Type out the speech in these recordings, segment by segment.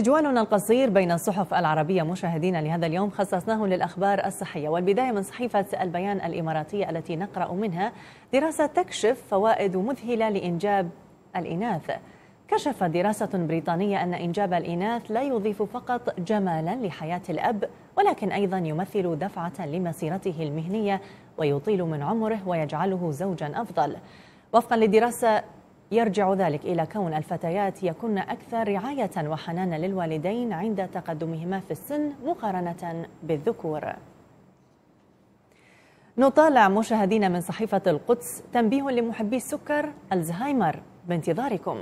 استجوالنا القصير بين الصحف العربية مشاهدينا لهذا اليوم خصصناه للأخبار الصحية والبداية من صحيفة البيان الإماراتية التي نقرأ منها دراسة تكشف فوائد مذهلة لإنجاب الإناث كشفت دراسة بريطانية أن إنجاب الإناث لا يضيف فقط جمالا لحياة الأب ولكن أيضا يمثل دفعة لمسيرته المهنية ويطيل من عمره ويجعله زوجا أفضل وفقا لدراسة يرجع ذلك إلى كون الفتيات يكن أكثر رعاية وحنانا للوالدين عند تقدمهما في السن مقارنة بالذكور نطالع مشاهدينا من صحيفة القدس تنبيه لمحبي السكر الزهايمر بانتظاركم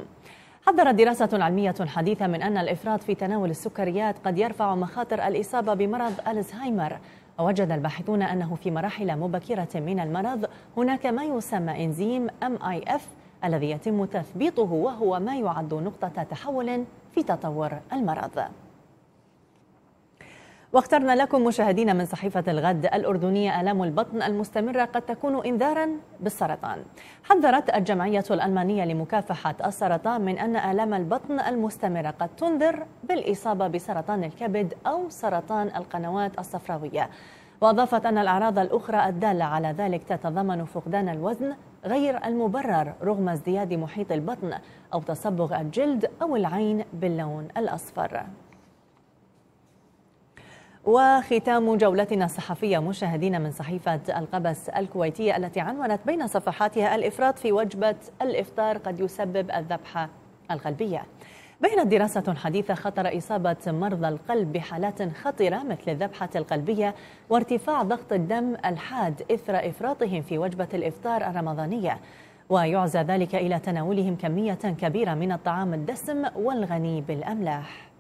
حذرت دراسة علمية حديثة من أن الإفراط في تناول السكريات قد يرفع مخاطر الإصابة بمرض الزهايمر ووجد الباحثون أنه في مراحل مبكرة من المرض هناك ما يسمى إنزيم MIF الذي يتم تثبيطه وهو ما يعد نقطة تحول في تطور المرض واخترنا لكم مشاهدينا من صحيفة الغد الأردنية آلام البطن المستمرة قد تكون إنذارا بالسرطان حذرت الجمعية الألمانية لمكافحة السرطان من أن آلام البطن المستمرة قد تنذر بالإصابة بسرطان الكبد أو سرطان القنوات الصفراوية وأضافت أن الأعراض الأخرى الدالة على ذلك تتضمن فقدان الوزن غير المبرر رغم ازدياد محيط البطن أو تصبغ الجلد أو العين باللون الأصفر وختام جولتنا الصحفية مشاهدين من صحيفة القبس الكويتية التي عنونت بين صفحاتها الإفراط في وجبة الإفطار قد يسبب الذبحة القلبية بينت دراسة حديثة خطر إصابة مرضى القلب بحالات خطرة مثل الذبحة القلبية وارتفاع ضغط الدم الحاد إثر إفراطهم في وجبة الإفطار الرمضانية ويعزى ذلك إلى تناولهم كمية كبيرة من الطعام الدسم والغني بالأملاح